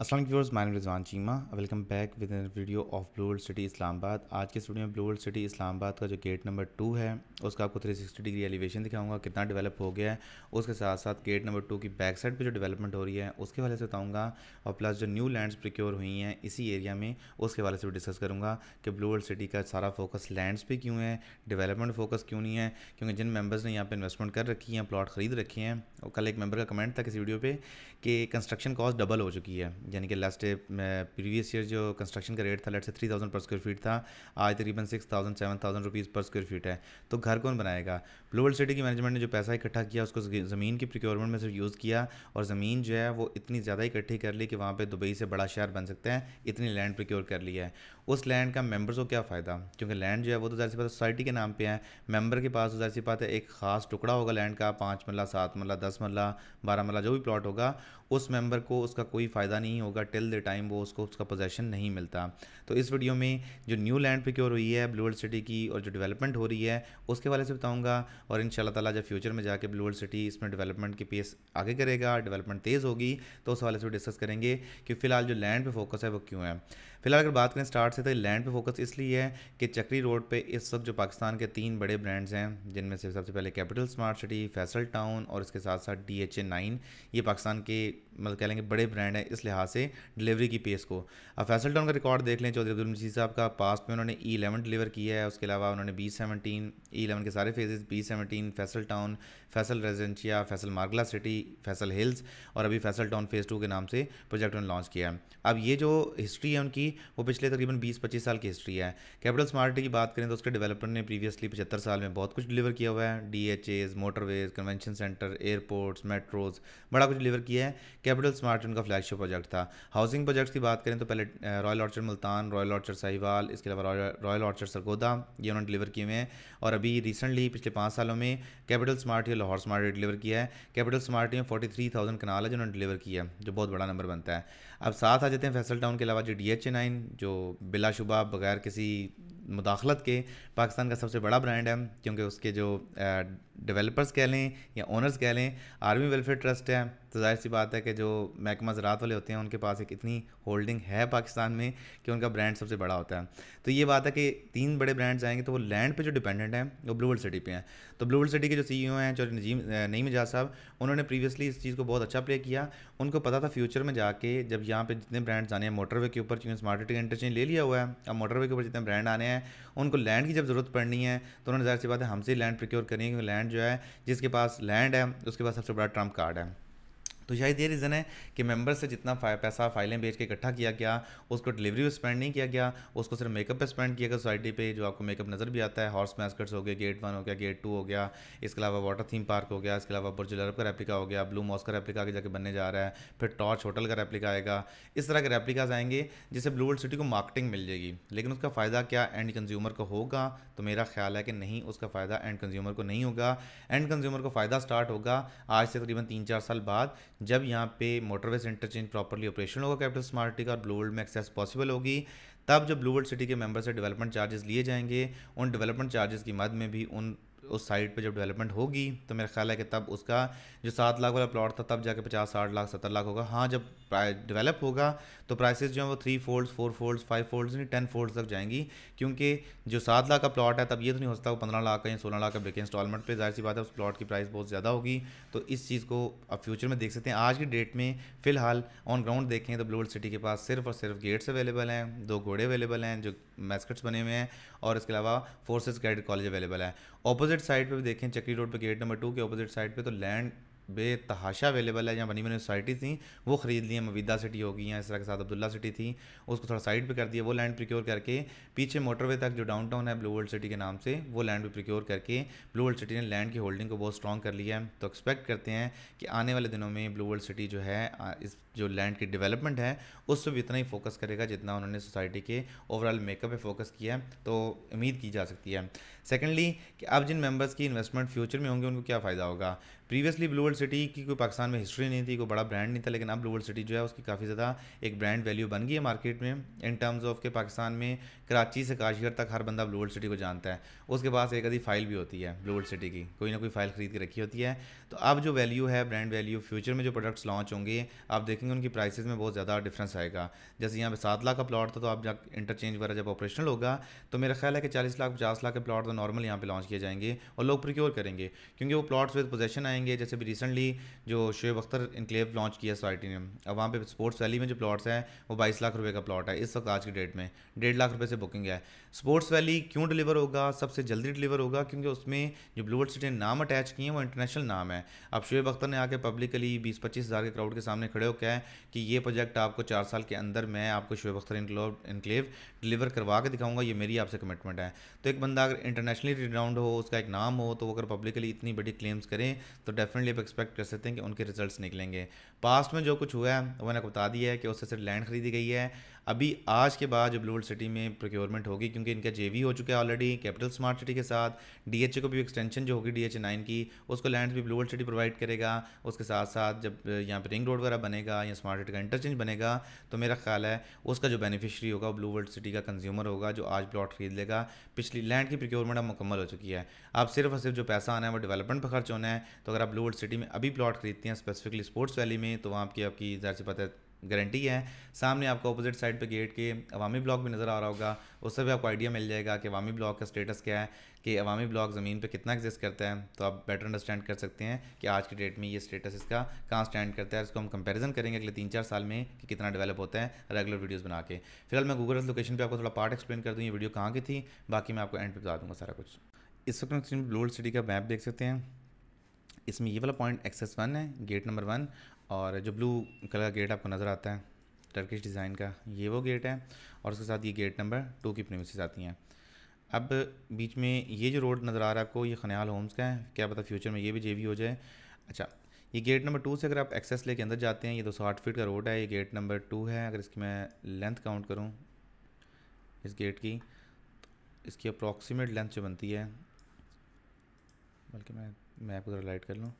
असल viewers my Rizwan Cheema welcome back with video of Blue world City Islamabad आज के studio में ब्लू वर्ल्ड सिटी इस्लामाबाद का जो गेट नंबर टू है उसका आपको 360 डिग्री एलिवेशन दिखाऊंगा कितना डेवलप हो गया है उसके साथ साथ गेट नंबर टू की बैक साइड पे जो डेवलपमेंट हो रही है उसके वाले से बताऊँगा और प्लस जो न्यू लैंड्स प्रिक्योर हुई हैं इसी एरिया में उसके वाले से भी डिस्कस करूँगा कि ब्लू वर्ल्ड सिटी का सारा फोकस लैंड्स पर क्यों है डेवलपमेंट फोकस क्यों नहीं है क्योंकि जिन मेम्बर्स ने यहाँ पर इन्वेस्टमेंट कर रखी है प्लाट खरीद रखे हैं और कल एक मेम्बर का कमेंट था किसी वीडियो पर कि कंस्ट्रक्शन कॉस्ट डबल हो चुकी है यानी कि लास्ट प्रीवियस ईयर जो कंस्ट्रक्शन का रेट था let's say three thousand per square feet था आज तकरीबन six thousand seven thousand rupees per square feet है तो घर कौन बनाएगा ग्लोबल सिटी की मैनेजमेंट ने जो पैसा इकट्ठा किया उसको ज़मीन की प्रिक्योरमेंट में सिर्फ यूज़ किया और ज़मीन जो है वो इतनी ज़्यादा इकट्ठी कर ली कि वहाँ पर दुबई से बड़ा शहर बन सकते हैं इतनी लैंड प्रिक्योर कर ली है उस लैंड का मेम्बर्स को क्या फ़ायदा क्योंकि लैंड जो है वो तो जैसी बात सोसाइटी के नाम पर है मेम्बर के पास तो ज़ाहिर बात है एक ख़ास टुकड़ा होगा लैंड का पाँच मल्ला सात मरला दस मरला बारह मरला जो भी प्लॉट होगा उस मेंबर को उसका कोई फ़ायदा नहीं होगा टिल द टाइम वो उसको उसका पोजेशन नहीं मिलता तो इस वीडियो में जो न्यू लैंड प्रिक्योर हुई है ब्लू वर्ल्ड सिटी की और जो डेवलपमेंट हो रही है उसके वाले से बताऊँगा और इन ताला जब फ्यूचर में जाके ब्लू वर्ल्ड सिटी इसमें डेवलपमेंट की पेस आगे करेगा डेवलपमेंट तेज़ होगी तो उस वाले से डिस्कस करेंगे कि फ़िलहाल जो लैंड पर फोकस है वो क्यों है फिलहाल अगर बात करें स्टार्ट से तो लैंड पे फोकस इसलिए है कि चक्री रोड पे इस वक्त जो पाकिस्तान के तीन बड़े ब्रांड्स हैं जिनमें से सबसे पहले Capital smart City Faisal Town और इसके साथ साथ डी एच ए नाइन ये पाकिस्तान के मतलब कह लेंगे बड़े ब्रांड हैं इस लिहाज से डिलीवरी की पेस को अब फैसल टाउन का रिकॉर्ड देख लें चौधरी अब्दुल मजीद साहब का पास्ट में उन्होंने ई इलेवन डिलीवर किया है उसके अलावा उन्होंने बी सेवनटीन ई इलेवन के सारे phases B seventeen Faisal Town Faisal Residencia Faisal Margalla City Faisal Hills और अभी फैसल टाउन फेज़ टू के नाम से प्रोजेक्ट उन्होंने लॉन्च किया है अब ये जो हिस्ट्री है उनकी वो पिछले तकरीबन 20-25 साल की हिस्ट्री है कैपिटल स्मार्ट की बात करें तो उसके डेवलपर ने प्रीवियसली पचहत्तर साल में बहुत कुछ डिलीवर किया हुआ है डी एच एज motorways convention center airports metros बड़ा कुछ डिलीवर किया है कैपिटल स्मार्ट उनका फ्लैगशिप प्रोजेक्ट था हाउसिंग प्रोजेक्ट्स की बात करें तो पहले Royal Orchard Multan Royal Orchard Sahiwal इसके अलावा रॉयल ऑर्चर सरगोदा ये उन्होंने डिलीवर किए हुए हैं और अभी रिसेंटली पिछले पाँच सालों में कैपिटल स्मार्ट या लाहौर स्मार्ट डिलीवर किया है कैपिटल स्मार्ट में फोर्टी थ्री थाउजेंड कनाल है जो उन्होंने डिलीवर किया है जो बहुत बड़ा नंबर बनता है अब साथ आ जाते हैं फैसल टाउन के अलावा जो डी एच एन लाइन जो बिलाशुबा बगैर किसी मुदाखलत के पाकिस्तान का सबसे बड़ा ब्रांड है क्योंकि उसके जो डेवलपर्स कह लें या ओनर्स कह लें आर्मी वेलफेयर ट्रस्ट है तो जाहिर सी बात है कि जो महकमा ज़रात वाले होते हैं उनके पास एक इतनी होल्डिंग है पाकिस्तान में कि उनका ब्रांड सबसे बड़ा होता है तो ये बात है कि तीन बड़े ब्रांड्स आएंगे तो वो लैंड पे जो डिपेंडेंट हैं वो ब्लू वर्ल्ड सिटी पे हैं तो ब्लू वर्ल्ड सिटी के जो सी e हैं जो नजीम नईम एजाज साहब उन्होंने प्रीवियसली इस चीज़ को बहुत अच्छा प्ले किया उनको पता था फ्यूचर में जाके जब यहाँ पर जितने ब्रांड्स आने हैं मोटरवे के ऊपर क्योंकि स्मार्ट सिटी इंटरचेंज ले लिया हुआ है अब मोटरवे के ऊपर जितने ब्रांड आने हैं उनको लैंड की जब ज़रूरत पड़नी है तो उन्होंने जाहिर सी बात है हमसे लैंड प्रिक्योर करेंगे क्योंकि लैंड जो है जिसके पास लैंड है उसके पास सबसे बड़ा ट्रम्प कार्ड है तो शायद ये रीज़न है कि मेंबर से जितना पैसा फाइलें बेच के इकट्ठा किया गया उसको डिलीवरी पर स्पेंड नहीं किया गया उसको सिर्फ मेकअप पे स्पेंड किया गया सोसाइटी पे जो आपको मेकअप नज़र भी आता है हॉर्स मैस्कट्स हो गए गेट वन हो गया गेट टू हो गया इसके अलावा वाटर थीम पार्क हो गया इसके अलावा बुर्ज अरब का रेप्लिका हो गया ब्लू मॉस का रेप्लिका के जाके बनने जा रहा है फिर टॉर्च होटल का रेप्लिका आएगा इस तरह के रेप्लिकाज आएंगे जिससे ब्लू वर्ल्ड सिटी को मार्केटिंग मिल जाएगी लेकिन उसका फ़ायदा क्या एंड कंज्यूमर को होगा तो मेरा ख्याल है कि नहीं उसका फ़ायदा एंड कंज्यूमर को नहीं होगा एंड कंज्यूमर को फ़ायदा स्टार्ट होगा आज से तकरीबन तीन चार साल बाद जब यहाँ पे मोटरवेज इंटरचेंज प्रॉपरली ऑपरेशन होगा कैपिटल स्मार्ट सिटी का ब्लू वर्ल्ड में एक्सेस पॉसिबल होगी तब जब ब्लू वर्ल्ड सिटी के मेंबर से डेवलपमेंट चार्जेस लिए जाएंगे उन डेवलपमेंट चार्जेस की मद में भी उन उस साइड पे जब डेवलपमेंट होगी तो मेरा ख्याल है कि तब उसका जो सात लाख वाला प्लॉट था तब जाके पचास साठ लाख सत्तर लाख होगा हाँ जब डेवलप होगा तो प्राइसेस जो है वो three folds four folds five folds नहीं टेन फोल्ड्स तक जाएंगी क्योंकि जो सात लाख का प्लॉट है तब ये तो नहीं हो सकता वो पंद्रह लाख का या सोलह लाख का बिके इंस्टॉलमेंट पर जाहिर सी बात है उस प्लॉट की प्राइस बहुत ज़्यादा होगी तो इस चीज़ को आप फ्यूचर में देख सकते हैं आज की डेट में फ़िलहाल ऑन ग्राउंड देखें तो ब्लूड सिटी के पास सिर्फ और सिर्फ गेट्स अवेलेबल हैं दो घोड़े अवेलेबल हैं जो मैस्कट्स बने हुए हैं और इसके अलावा फोर्सेज कैडेट कॉलेज अवेलेबल है ऑपोजिट अपोजिट साइड पे भी देखें चक्री रोड पे गेट नंबर टू के अपोजिट साइड पे तो लैंड बेतहाशा अवेलेबल है जहाँ बनी बनी सोसाइटी थी वो ख़रीद ली हैं मविदा सिटी होगी या इस तरह के साथ अब्दुल्ला सिटी थी उसको थोड़ा साइड पे कर दिया वो लैंड प्रिक्योर करके पीछे मोटरवे तक जो डाउनटाउन है ब्लू वर्ल्ड सिटी के नाम से वो लैंड भी प्रिक्योर करके ब्लू वर्ल्ड सिटी ने लैंड की होल्डिंग को बहुत स्ट्रॉन्ग कर लिया है तो एक्सपेक्ट करते हैं कि आने वाले दिनों में ब्लू वर्ल्ड सिटी जो है इस जो लैंड की डेवलपमेंट है उस पर भी इतना ही फोकस करेगा जितना उन्होंने सोसाइटी के ओवरऑल मेकअप पर फोकस किया है तो उम्मीद की जा सकती है सेकेंडली कि अब जिन मेम्बर्स की इन्वेस्टमेंट फ्यूचर में होंगे उनको क्या फ़ायदा होगा प्रीवियसली ब्लू वर्ल्ड सिटी की कोई पाकिस्तान में हिस्ट्री नहीं थी कोई बड़ा ब्रांड नहीं था लेकिन अब ब्लू वर्ल्ड सिटी जो है उसकी काफ़ी ज़्यादा एक ब्रांड वैल्यू बन गई है मार्केट में इन टर्म्स ऑफ के पाकिस्तान में कराची से काशगढ़ तक हर बंदा ब्लू वर्ल्ड सिटी को जानता है उसके पास एक आधी फाइल भी होती है ब्लू वर्ल्ड सिटी की कोई ना कोई फाइल खरीद के रखी होती है तो अब जो वैल्यू है ब्रांड वैल्यू फ्यूचर में जो प्रोडक्ट्स लॉन्च होंगे आप देखेंगे उनकी प्राइसेस में बहुत ज़्यादा डिफरेंस आएगा जैसे यहाँ पे सात लाख का प्लॉट था तो आप इंटरचेंज वगैरह जब ऑपरेशनल होगा तो मेरा ख्याल है कि चालीस लाख पचास लाख के प्लॉट तो नॉर्मल यहाँ पे लॉन्च किए जाएंगे और लोग प्रिक्योर करेंगे क्योंकि वो प्लॉट्स विद पोजेशन आएंगे जैसे भी रिसेंटली जो शुएब अख्तर इनकलेव लॉन्च किया सोसाइटी ने अब वहाँ पे स्पोर्ट्स वैली में जो प्लॉट्स हैं वो 22 लाख रुपए का प्लॉट है इस वक्त आज की डेट में डेढ़ लाख रुपए से बुकिंग है स्पोर्ट्स वैली क्यों डिलीवर होगा सबसे जल्दी डिलीवर होगा क्योंकि उसमें जो ब्लूवर्ड सिटी ने नाम अटैच किए हैं वो इंटरनेशनल नाम है अब शुएब अख्तर ने आके पब्लिकली बीस पच्चीस के क्राउड के सामने खड़े होकर है कि ये प्रोजेक्ट आपको चार साल के अंदर मैं आपको शुएब अख्तर इनकलेव डिलीवर करवा के दिखाऊंगा ये मेरी आपसे कमिटमेंट है तो एक बंदा अगर इंटरनेशनली रिनाउंड हो उसका एक नाम हो तो वो अगर पब्लिकली इतनी बड़ी क्लेम्स करें तो डेफिनेटली आप एक्सपेक्ट कर सकते हैं कि उनके रिजल्ट्स निकलेंगे पास्ट में जो कुछ हुआ है वो मैंने बता दिया है कि उससे सिर्फ लैंड खरीदी गई है अभी आज के बाद जब लोल्ड सिटी में प्रोक्योरमेंट होगी क्योंकि इनका जे हो चुका है ऑलरेडी कैपिटल स्मार्ट सिटी के साथ डीएचए को भी एक्सटेंशन जो होगी डीएचए नाइन की उसको लैंड भी ब्लू वर्ल्ड सिटी प्रोवाइड करेगा उसके साथ साथ जब यहाँ पर रिंग रोड वगैरह बनेगा या स्मार्ट सिटी का इंटरचेंज बनेगा तो मेरा ख्याल है उसका जो बेनिफिशरी होगा वो ब्लू वर्ल्ड सिटी का कंज्यूमर होगा जो आज प्लॉट खरीद लेगा पिछली लैंड की प्रिक्योरमेंट अब मुकम्मल हो चुकी है आप सिर्फ और सिर्फ जो पैसा आना है वो डेवलपमेंट पर खर्च होना है तो अगर आप ब्लू वर्ल्ड सिटी में अभी प्लॉट खरीदते हैं स्पेसिफिकली स्पोर्ट्स वैली में तो वहाँ की आपकी जहर सी पता है गारंटी है सामने आपको अपोजिट साइड पे गेट के अवामी ब्लॉक भी नज़र आ रहा होगा उससे भी आपको आइडिया मिल जाएगा कि अवामी ब्लॉक का स्टेटस क्या है कि अवामी ब्लॉक ज़मीन पे कितना एग्जिस्ट करता है तो आप बेटर अंडरस्टैंड कर सकते हैं कि आज के डेट में ये स्टेटस इसका कहाँ स्टैंड करता है इसको हम कंपेरिजन करेंगे अगले तीन चार साल में कि कितना डेवलप होता है रेगुलर वीडियोज़ बना के फिलहाल मैं गूगल लोकेशन पर आपको थोड़ा पार्ट एक्सप्लेन कर दूँ ये वीडियो कहाँ की थी बाकी मैं आपको एंड पर बता दूँगा सारा कुछ इस वक्त हम स्क्रीन सिटी का मैप देख सकते हैं इसमें ये वाला पॉइंट एक्सेस वन है गेट नंबर वन और जो ब्लू कलर का गेट आपको नज़र आता है टर्किश डिज़ाइन का ये वो गेट है और उसके साथ ये गेट नंबर टू की प्रेमिस आती हैं अब बीच में ये जो रोड नज़र आ रहा है आपको ये खनयाल होम्स का है क्या पता फ्यूचर में ये भी जेवी हो जाए अच्छा ये गेट नंबर टू से अगर आप एक्सेस लेके अंदर जाते हैं ये दो सौ आठ फीट का रोड है ये गेट नंबर टू है अगर इसकी मैं लेंथ काउंट करूँ इस गेट की तो इसकी अप्रॉक्सीमेट लेंथ जो बनती है बल्कि मैं मैप अगर लाइट कर लूँ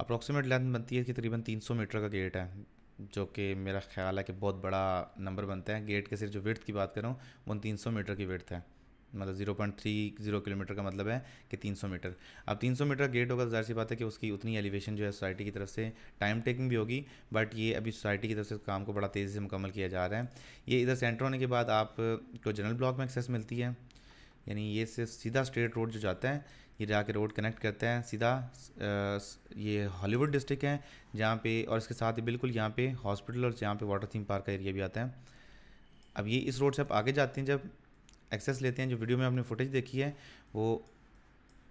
अप्रोक्सीमेट लेंथ बनती है कि तकरीबन 300 मीटर का गेट है जो कि मेरा ख्याल है कि बहुत बड़ा नंबर बनता है गेट के सिर्फ जो विर्थ की बात करूँ वो तीन सौ मीटर की विर्थ है मतलब zero point three zero kilometer का मतलब है कि तीन सौ मीटर अब तीन सौ मीटर गेट होगा तो जाहिर सी बात है कि उसकी उतनी एलिवेशन जो है सोसाइटी की तरफ से टाइम टेकिंग भी होगी बट ये अभी सोसाइटी की तरफ से काम को बड़ा तेज़ी से मुकम्मल किया जा रहा है ये इधर सेंटर होने के बाद आपको जनरल ब्लॉक में एक्सेस मिलती है यानी ये से सीधा स्ट्रेट रोड जो जाता है ये जाके रोड कनेक्ट करता है सीधा ये हॉलीवुड डिस्ट्रिक्ट है जहाँ पे और इसके साथ ही बिल्कुल यहाँ पे हॉस्पिटल और यहाँ पे वाटर थीम पार्क का एरिया भी आता है अब ये इस रोड से आप आगे जाते हैं जब एक्सेस लेते हैं जो वीडियो में आपने फुटेज देखी है वो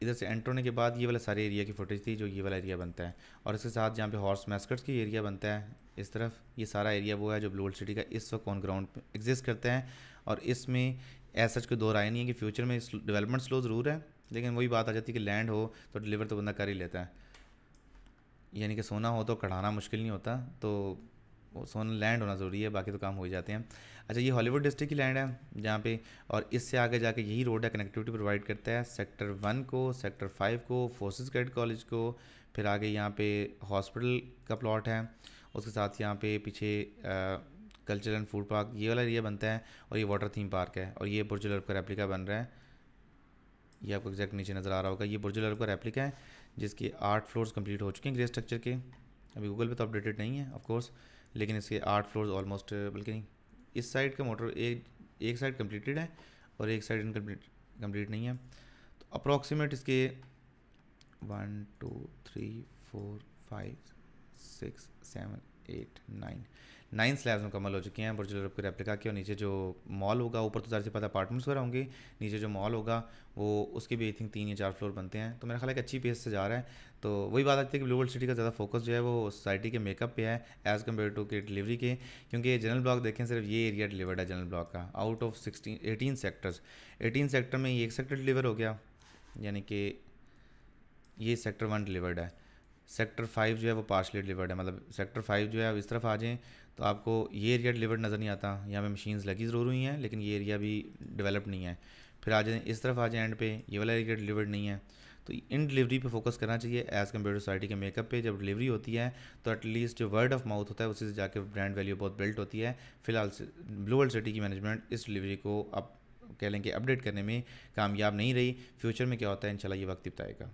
इधर से एंटर होने के बाद ये वाला सारे एरिया की फुटेज थी जो ये वाला एरिया बनता है और इसके साथ जहाँ पे हॉर्स मैस्कट्स की एरिया बनता है इस तरफ ये सारा एरिया वो है जो ब्लू सिटी का इस वक्त ऑन ग्राउंड एग्जिस्ट करता है और इसमें ऐसा कोई दो राय नहीं है कि फ्यूचर में डेवलपमेंट स्लो ज़रूर है लेकिन वही बात आ जाती है कि लैंड हो तो डिलीवर तो बंदा कर ही लेता है यानी कि सोना हो तो कढ़ाना मुश्किल नहीं होता तो सोना लैंड होना ज़रूरी है बाकी तो काम हो ही जाते हैं अच्छा ये हॉलीवुड डिस्ट्रिक्ट की लैंड है जहाँ पे और इससे आगे जाके यही रोड है कनेक्टिविटी प्रोवाइड करता है सेक्टर वन को सेक्टर फाइव को फोर्सेस गेड कॉलेज को फिर आगे यहाँ पे हॉस्पिटल का प्लॉट है उसके साथ यहाँ पे पीछे कल्चरल एंड फूड पार्क ये वाला एरिया बनता है और ये वाटर थीम पार्क है और ये बुर्ज का रेप्लिका बन रहा है ये आपको एग्जैक्ट नीचे नज़र आ रहा होगा ये बुर्ज अरब का रेप्लिका है जिसके आठ फ्लोर्स कंप्लीट हो चुके हैं ग्रे स्ट्रक्चर के अभी गूगल पे तो अपडेटेड नहीं है ऑफकोर्स लेकिन इसके आठ फ्लोर्स ऑलमोस्ट बल्कि नहीं इस साइड का मोटर एक एक साइड कम्प्लीटेड है और एक साइड इनकम्प्लीट कम्प्लीट नहीं है तो अप्रॉक्सीमेट इसके one two three four five six seven eight nine nine slabs मुकम्मल हो चुकी हैं बुर्ज अरब के रेप्लिका के और नीचे जो मॉल होगा ऊपर तो ज़्यादा से पता अपार्टमेंट्स वगैरह होंगे नीचे जो मॉल होगा वो उसके भी आई थिंक तीन या चार फ्लोर बनते हैं तो मेरा ख्याल एक अच्छी पेस से जा रहा है तो वही बात आती है कि ब्लू वर्ल्ड सिटी का ज़्यादा फोकस जो है वो सोसाइटी के मेकअप पे है एज़ कम्पेयर टू के डिलीवरी के क्योंकि जनरल ब्लॉक देखें सिर्फ ये एरिया डिलीवर्ड है जनरल ब्लॉक का out of sixteen eighteen sectors eighteen sector में ये एक सेक्टर डिलीवर हो गया यानी कि ये सेक्टर वन डिलीवर्ड है सेक्टर फाइव जो है वो पार्शली डिलीवर्ड है मतलब सेक्टर फाइव जो है आप इस तरफ आ जाएँ तो आपको ये एरिया डिलीवर्ड नज़र नहीं आता यहाँ पे मशीन्स लगी ज़रूर हुई हैं लेकिन ये एरिया भी डेवलप नहीं है फिर आ जाए इस तरफ आ जाए एंड पे ये वाला एरिया डिलीवर्ड नहीं है तो इन डिलीवरी पे फोकस करना चाहिए एज़ कम्पेयर सोसाइटी के मेकअप पे जब डिलीवरी होती है तो एटलीस्ट जो वर्ड ऑफ माउथ होता है उसी से जाके ब्रांड वैल्यू बहुत बिल्ट होती है फिलहाल ब्लू वर्ल्ड सिटी की मैनेजमेंट इस डिलीवरी को आप कह लें कि अपडेट करने में कामयाब नहीं रही फ्यूचर में क्या होता है इंशाल्लाह ये वक्त बताएगा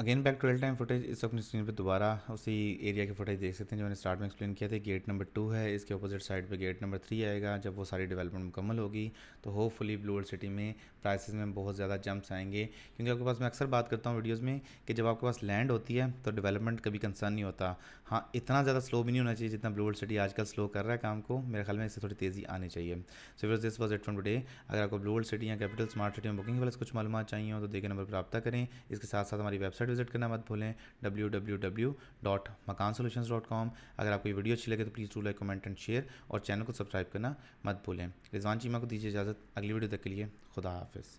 again back twelve time footage इस अपनी स्क्रीन पे दोबारा उसी एरिया की फुटेज देख सकते हैं जो मैंने स्टार्ट में एक्सप्लेन किया था गेट नंबर टू है इसके अपोजिट साइड पे गेट नंबर थ्री आएगा जब वो सारी डेवलपमेंट मुकम्मल होगी तो होपफुली वर्ल्ड सिटी में प्राइसेस में बहुत ज़्यादा जंप्स आएंगे क्योंकि आपके पास मैं अक्सर बात करता हूँ वीडियोज़ में कि जब आपके पास लैंड होती है तो डेवलपमेंट कभी कंसर्न नहीं होता हाँ इतना ज़्यादा स्लो भी नहीं होना चाहिए जितना वर्ल्ड सिटी आजकल स्लो कर रहा है काम को मेरे ख्याल में इससे थोड़ी तेज़ी आनी चाहिए सो फिर this was it from today अगर आपको ब्लूअर्ड सिटी या कैपिटल स्मार्ट सिटी में बुकिंग वाले कुछ मालूम चाहिए हो तो देखे नंबर पर रबा करें इसके साथ साथ हमारी वेबसाइट विजिट करना मत भूलें W W W dot Makaan dot com अगर आपको ये वीडियो अच्छी लगे तो please do like comment and share और चैनल को सब्सक्राइब करना मत भूलें रिजवान चीमा को दीजिए इजाज़त अगली वीडियो तक के लिए खुदा हाफिज़